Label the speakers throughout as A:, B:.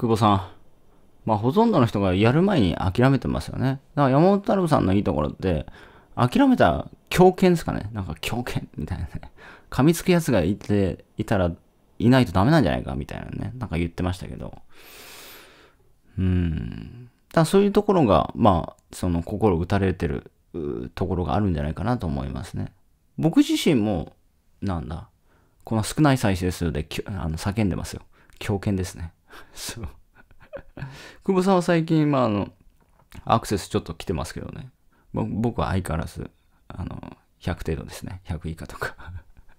A: 久保さん。まあ、ほとんどの人がやる前に諦めてますよね。だから山本太郎さんのいいところって、諦めた狂犬ですかね。なんか狂犬みたいなね。噛みつく奴がいて、いたら、いないとダメなんじゃないかみたいなね。なんか言ってましたけど。うん。だそういうところが、まあ、その心打たれてるところがあるんじゃないかなと思いますね。僕自身も、なんだ、この少ない再生数であの叫んでますよ。狂犬ですね。そう。久保さんは最近、まあ、あの、アクセスちょっと来てますけどね。僕は相変わらず、あの、100程度ですね。100以下とか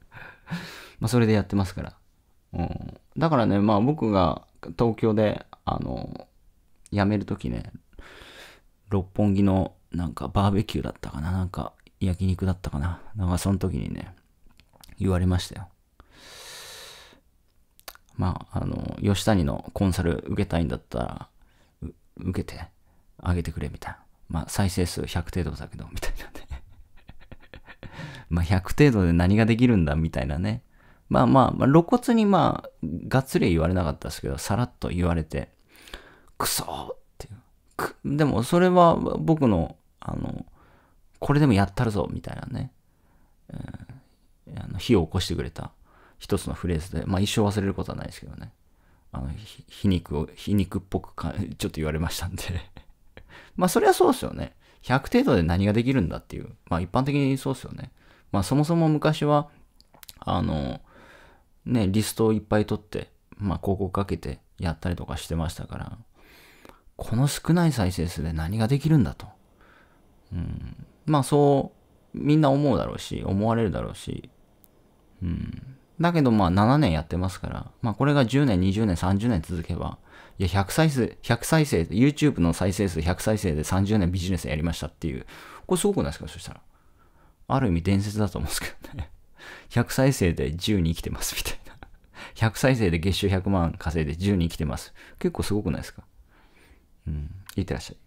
A: まあ、それでやってますから。うん。だからね、まあ、僕が東京で、あの、辞めるときね、六本木の、なんか、バーベキューだったかな。なんか、焼肉だったかな。なんか、その時にね、言われましたよ。まあ、あの、吉谷のコンサル受けたいんだったら、受けて、あげてくれ、みたいな。まあ、再生数100程度だけど、みたいなね まあ、100程度で何ができるんだ、みたいなね。まあまあ、まあ、露骨にまあ、がっつり言われなかったですけど、さらっと言われて、くそーっていう。でも、それは僕の、あの、これでもやったるぞ、みたいなね。うん、あの火を起こしてくれた一つのフレーズで、まあ一生忘れることはないですけどね。あの、皮肉を、皮肉っぽくか、ちょっと言われましたんで まあそれはそうですよね。100程度で何ができるんだっていう。まあ一般的にそうですよね。まあそもそも昔は、あの、ね、リストをいっぱい取って、まあ広告かけてやったりとかしてましたから、この少ない再生数で何ができるんだと。うん。まあそう、みんな思うだろうし、思われるだろうし、うん。だけどまあ7年やってますから、まあこれが10年、20年、30年続けば、いや100再生、100再生、YouTube の再生数100再生で30年ビジネスやりましたっていう、これすごくないですかそしたら。ある意味伝説だと思うんですけどね。100 再生で10に生きてますみたいな。100再生で月収100万稼いで10に生きてます。結構すごくないですかうん。いってらっしゃい。